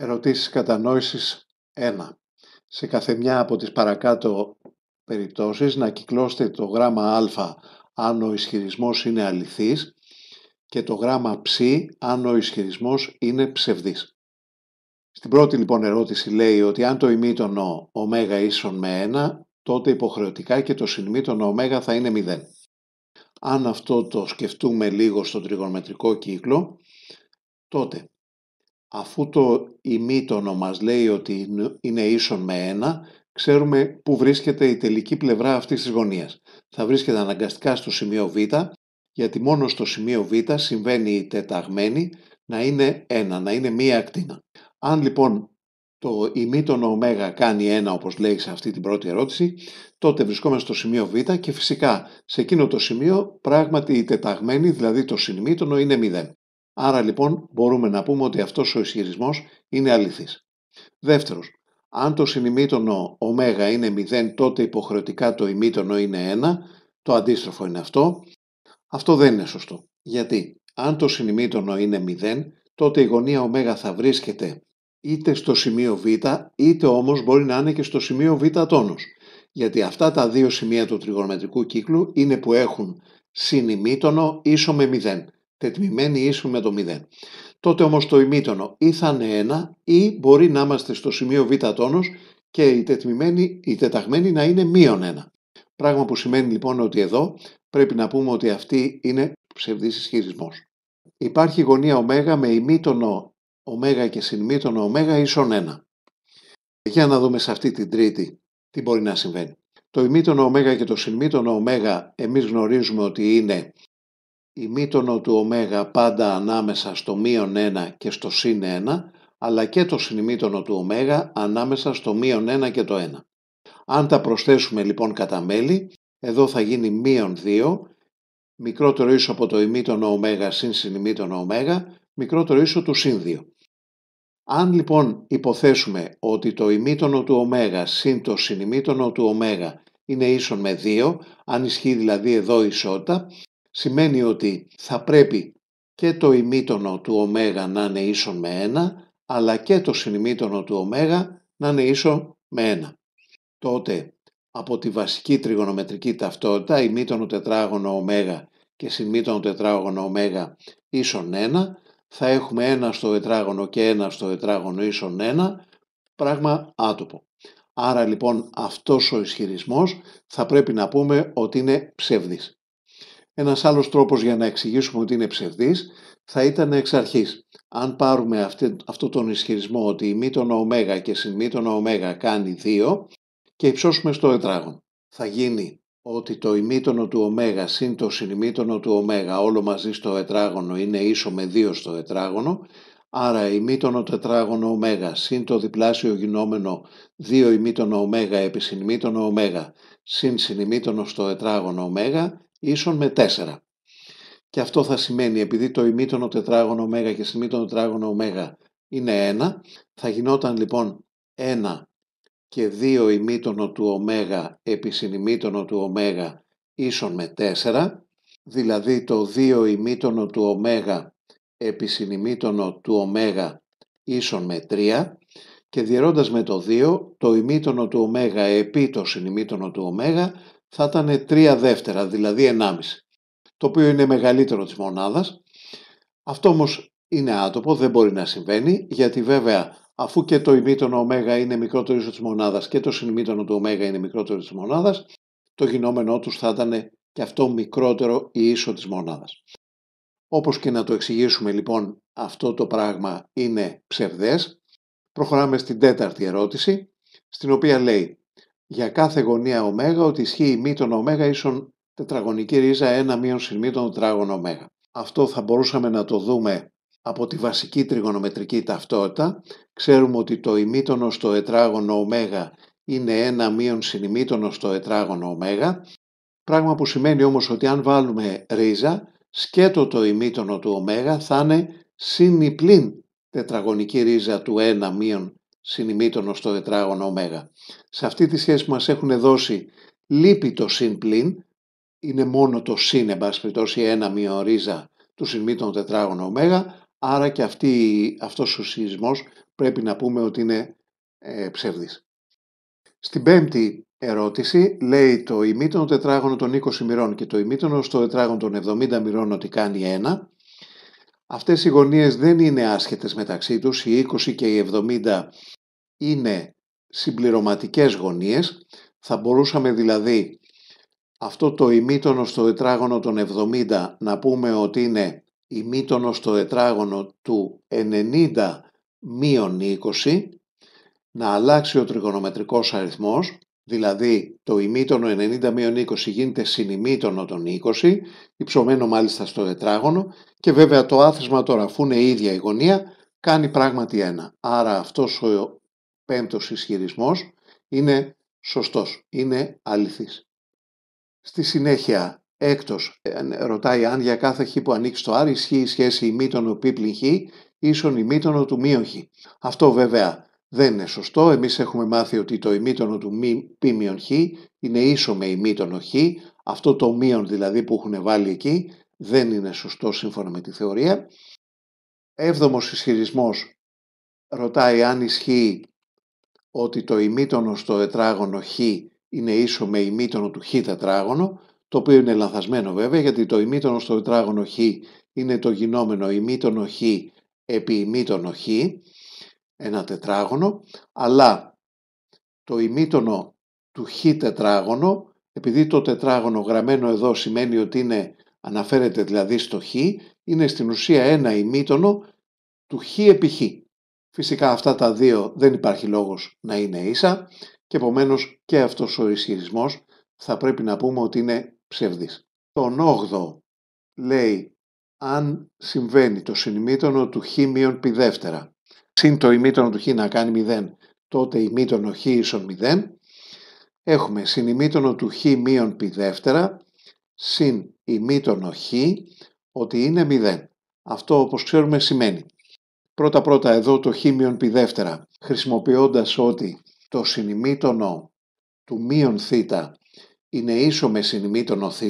Ερωτήσεις κατανόησης 1. Σε κάθε μια από τις παρακάτω περιπτώσεις να κυκλώσετε το γράμμα α αν ο ισχυρισμός είναι αληθής και το γράμμα ψ αν ο ισχυρισμός είναι ψευδής. Στην πρώτη λοιπόν ερώτηση λέει ότι αν το ημίτονο ω ίσον με 1, τότε υποχρεωτικά και το συνημίτονο ω θα είναι 0. Αν αυτό το σκεφτούμε λίγο στο τριγωνομετρικό κύκλο, τότε Αφού το ημίτονο μας λέει ότι είναι ίσον με 1, ξέρουμε πού βρίσκεται η τελική πλευρά αυτής της γωνίας. Θα βρίσκεται αναγκαστικά στο σημείο Β, γιατί μόνο στο σημείο Β συμβαίνει η τεταγμένη να είναι 1, να είναι μία ακτίνα. Αν λοιπόν το ημίτονο ω κάνει 1 όπως λέει σε αυτή την πρώτη ερώτηση, τότε βρισκόμαστε στο σημείο Β και φυσικά σε εκείνο το σημείο πράγματι η τεταγμένη, δηλαδή το συνημίτονο, είναι 0. Άρα λοιπόν μπορούμε να πούμε ότι αυτός ο ισχυρισμός είναι αληθής. Δεύτερος, αν το συνημείτονο ω είναι 0 τότε υποχρεωτικά το ημίτονο είναι 1, το αντίστροφο είναι αυτό. Αυτό δεν είναι σωστό. Γιατί αν το συνημείτονο είναι 0 τότε η γωνία ω θα βρίσκεται είτε στο σημείο β είτε όμως μπορεί να είναι και στο σημείο β τόνος. Γιατί αυτά τα δύο σημεία του τριγωνομετρικού κύκλου είναι που έχουν συνημείτονο ίσο με 0 τετμημένη ίσου με το 0. Τότε όμως το ημίτονο ή θα είναι 1 ή μπορεί να είμαστε στο σημείο β τόνος και η, τετμημένη, η τεταγμένη να είναι μείον 1. Πράγμα που σημαίνει λοιπόν ότι εδώ πρέπει να πούμε ότι αυτή είναι ψευδής ισχυρισμός. Υπάρχει γωνία ω με ημίτονο ω και συνμίτονο ω ίσον 1. Για να δούμε σε αυτή την τρίτη τι μπορεί να συμβαίνει. Το ημίτονο ω και το συνμίτονο ω εμείς γνωρίζουμε ότι είναι η μήτωνο του ω πάντα ανάμεσα στο μείον 1 και στο συν 1, αλλά και το συνημήτωνο του ω ανάμεσα στο μείον 1 και το 1. Αν τα προσθέσουμε λοιπόν κατά μέλη, εδώ θα γίνει μείον 2, μικρότερο ίσο από το ημίτωνο ω συν συνημήτωνο ω, μικρότερο ίσο του συν 2. Αν λοιπόν υποθέσουμε ότι το ημίτονο του ω συν το συνημίτονο του ω είναι ίσον με 2, αν ισχύει δηλαδή εδώ η ισότητα, σημαίνει ότι θα πρέπει και το ημίτονο του ω να είναι ίσον με 1, αλλά και το συνημίτονο του ω να είναι ίσον με 1. Τότε από τη βασική τριγωνομετρική ταυτότητα ημίτονο τετράγωνο ω και συνημίτονο τετράγωνο ω ίσον 1, θα έχουμε 1 στο τετράγωνο και 1 στο τετράγωνο ίσον 1, πράγμα άτοπο. Άρα λοιπόν αυτός ο ισχυρισμός θα πρέπει να πούμε ότι είναι ψεύδης. Ένας άλλος τρόπος για να εξηγήσουμε ότι είναι ψευδής θα ήταν εξ αρχής. Αν πάρουμε αυτή, αυτό τον ισχυρισμό ότι η μη ω και η μη ω κάνει 2 και υψώσουμε στο τετράγωνο. Θα γίνει ότι το ημίτονο του ω συν το συνημίτονο του ω όλο μαζί στο τετράγωνο είναι ίσο με 2 στο τετράγωνο Άρα η ημίτονο τετράγωνο ω συν το διπλάσιο γινόμενο 2 ημίτονο ω επί συνημίτονο ω συν συνημίτονο στο τετράγωνο ω ίσον με 4. Και αυτό θα σημαίνει, επειδή το ημίτονο τετράγωνο ω και ημίτονο τετράγωνο ω είναι 1, θα γινόταν λοιπόν 1 και 2 ημίτονο του ω επί συνημίτονο του ω ίσον με 4, δηλαδή το 2 ημίτονο του ω επί συνημίτονο του ω ίσον με 3 και διαιρώντας με το 2 το ημίτονο του ω επί το συνημίτονο του ω θα ήταν 3 δεύτερα, δηλαδή 1,5, το οποίο είναι μεγαλύτερο της μονάδας. Αυτό όμως είναι άτομο, δεν μπορεί να συμβαίνει, γιατί βέβαια αφού και το ημίτονο ω είναι μικρότερο ίσο της μονάδας και το συνημίτονο του ω είναι μικρότερο της μονάδας, το γινόμενό τους θα ήταν και αυτό μικρότερο ή ίσο της μονάδας. Όπως και να το εξηγήσουμε λοιπόν αυτό το πράγμα είναι ψευδές, προχωράμε στην τέταρτη ερώτηση, στην οποία λέει για κάθε γωνία ω ότι ισχύει μη των ω ίσον τετραγωνική ρίζα 1 μείον μη των τετράγων ω. Αυτό θα μπορούσαμε να το δούμε από τη βασική τριγωνομετρική ταυτότητα. Ξέρουμε ότι το ημίτονος στο τετράγωνο ω είναι 1 μείον ημίτονος στο τετράγωνο ω, πράγμα που σημαίνει όμως ότι αν βάλουμε ρίζα, σκέτο το ημίτονο του ω θα είναι συνυπλήν τετραγωνική ρίζα του 1 μείον συνημήτωνο στο τετράγωνο ω. Σε αυτή τη σχέση που μας έχουν δώσει λείπει το συν πλην, είναι μόνο το συν εν ένα μία ένα μειορίζα του συνημίτων τετράγωνο ω, άρα και αυτή, αυτός ο συσμός πρέπει να πούμε ότι είναι ε, ψευδής. Στην πέμπτη ερώτηση λέει το ημίτονο τετράγωνο των 20 μοιρών και το ημίτονο στο τετράγωνο των 70 μοιρών ότι κάνει 1. Αυτές οι γωνίες δεν είναι άσχετες μεταξύ τους, οι 20 και οι 70 είναι συμπληρωματικές γωνίες, θα μπορούσαμε δηλαδή αυτό το ημίτονο στο τετράγωνο των 70 να πούμε ότι είναι ημίτονο στο τετράγωνο του 90 20, να αλλάξει ο τριγωνομετρικός αριθμός, δηλαδή το ημίτονο 90 20 γίνεται συνημίτονο των 20, υψωμένο μάλιστα στο τετράγωνο και βέβαια το άθροισμα τώρα αφού είναι η ίδια η γωνία κάνει πράγματι ένα. Άρα αυτός ο πέμπτος ισχυρισμός είναι σωστός, είναι αληθής. Στη συνέχεια, έκτος, ε, ρωτάει αν για κάθε χ που ανοίξει το R ισχύει η σχέση ημίτωνο π πλην χ ίσον ημίτωνο του μείον χ. Αυτό βέβαια δεν είναι σωστό. Εμείς έχουμε μάθει ότι το ημίτονο του π μείον χ είναι ίσο με ημίτονο χ. Αυτό το μείον δηλαδή που έχουν βάλει εκεί δεν είναι σωστό σύμφωνα με τη θεωρία. Έβδομος ισχυρισμός ρωτάει αν ισχύει ότι το ημίτονο στο τετράγωνο χ είναι ίσο με ημίτονο του χ τετράγωνο, το οποίο είναι λανθασμένο βέβαια γιατί το ημίτονο στο τετράγωνο χ είναι το γινόμενο ημίτονο χ επί ημίτονο χ, ένα τετράγωνο, αλλά το ημίτονο του χ τετράγωνο, επειδή το τετράγωνο γραμμένο εδώ σημαίνει ότι είναι, αναφέρεται δηλαδή στο χ, είναι στην ουσία ένα ημίτονο του χ επί χ. Φυσικά αυτά τα δύο δεν υπάρχει λόγος να είναι ίσα και επομένως και αυτός ο ισχυρισμός θα πρέπει να πούμε ότι είναι ψευδής. Τον 8ο λέει αν συμβαίνει το συνημήτωνο του χ μείον πι δεύτερα συν το ημίτωνο του χ να κάνει 0 τότε ημίτωνο χ ίσον 0 έχουμε συνημήτωνο του χ μείον πι δεύτερα συν ημιτωνο χ ότι είναι 0. Αυτό όπως ξέρουμε σημαίνει Πρώτα-πρώτα εδώ το χήμιον πι δεύτερα, χρησιμοποιώντας ότι το συνημίτονο του μείον θ είναι ίσο με συνημίτονο θ,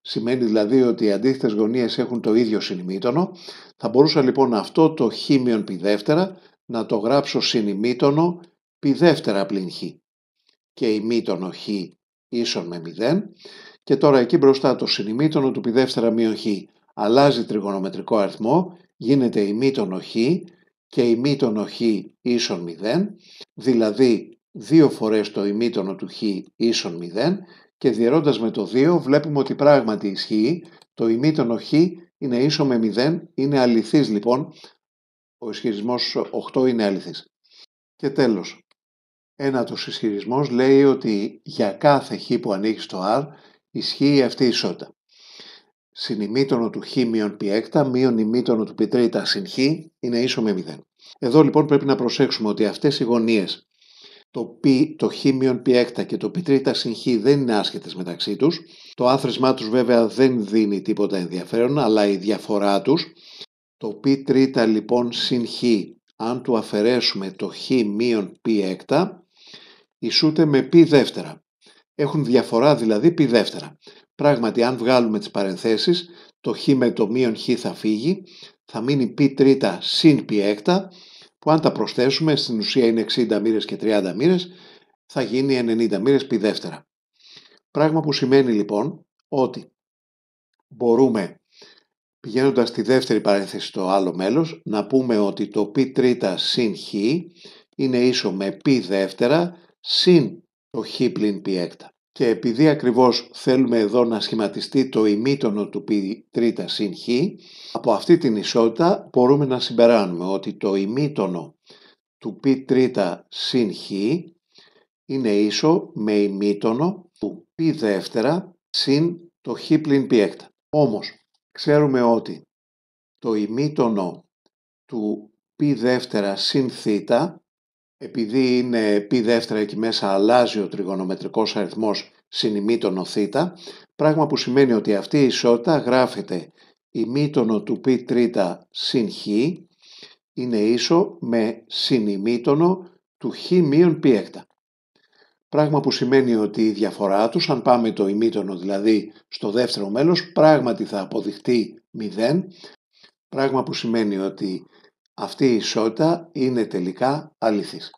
σημαίνει δηλαδή ότι οι αντίθετες γωνίες έχουν το ίδιο συνημίτονο, θα μπορούσα λοιπόν αυτό το χήμιον πι δεύτερα να το γράψω συνημίτονο πι δεύτερα πλην χ και ημίτονο χ ίσον με 0 και τώρα εκεί μπροστά το συνημίτονο του πι δεύτερα μείον χ αλλάζει τριγωνομετρικό αριθμό γίνεται μη των χ και η των χ ίσον 0, δηλαδή δύο φορές το ημίτονο του χ ίσον 0 και διαιρώντας με το 2 βλέπουμε ότι πράγματι ισχύει, το ημίτονο χ είναι ίσο με 0, είναι αληθής λοιπόν, ο ισχυρισμός 8 είναι αληθής. Και τέλος, ένατος ισχυρισμός λέει ότι για κάθε χ που ανοίγει στο R ισχύει αυτή η ισότητα συνημήτωνο του χ μείον πι έκτα μείον του π τρίτα συν χ είναι ίσο με 0. Εδώ λοιπόν πρέπει να προσέξουμε ότι αυτές οι γωνίες το, π, το χ μείον έκτα και το π τρίτα συν χ δεν είναι άσχετες μεταξύ τους. Το άθροισμά τους βέβαια δεν δίνει τίποτα ενδιαφέρον αλλά η διαφορά τους το π τρίτα λοιπόν συν χ αν του αφαιρέσουμε το χ μείον πι έκτα ισούται με πι δεύτερα. Έχουν διαφορά δηλαδή πι δεύτερα. Πράγματι, αν βγάλουμε τις παρενθέσεις, το χ με το μείον χ θα φύγει, θα μείνει π τρίτα συν π έκτα, που αν τα προσθέσουμε, στην ουσία είναι 60 μοίρες και 30 μοίρες, θα γίνει 90 μοίρες π δεύτερα. Πράγμα που σημαίνει λοιπόν ότι μπορούμε πηγαίνοντας στη δεύτερη παρένθεση στο άλλο μέλος να πούμε ότι το π τρίτα συν χ είναι ίσο με π δεύτερα συν το χ πλην π έκτα και επειδή ακριβώς θέλουμε εδώ να σχηματιστεί το ημίτονο του π τρίτα συν χ, από αυτή την ισότητα μπορούμε να συμπεράνουμε ότι το ημίτονο του π τρίτα συν χ είναι ίσο με ημίτονο του π δεύτερα συν το χ πλην π έκτα. Όμως, ξέρουμε ότι το ημίτονο του π δεύτερα συν θήτα επειδή είναι π δεύτερα εκεί μέσα αλλάζει ο τριγωνομετρικός αριθμός συνημήτωνο θ, πράγμα που σημαίνει ότι αυτή η ισότητα γράφεται ημίτονο του π τρίτα συν χ είναι ίσο με συνημήτωνο του χ μείον π έκτα. Πράγμα που σημαίνει ότι η διαφορά τους, αν πάμε το ημίτονο δηλαδή στο δεύτερο μέλος, πράγματι θα αποδειχτεί 0, πράγμα που σημαίνει ότι αυτή η ισότητα είναι τελικά αληθής.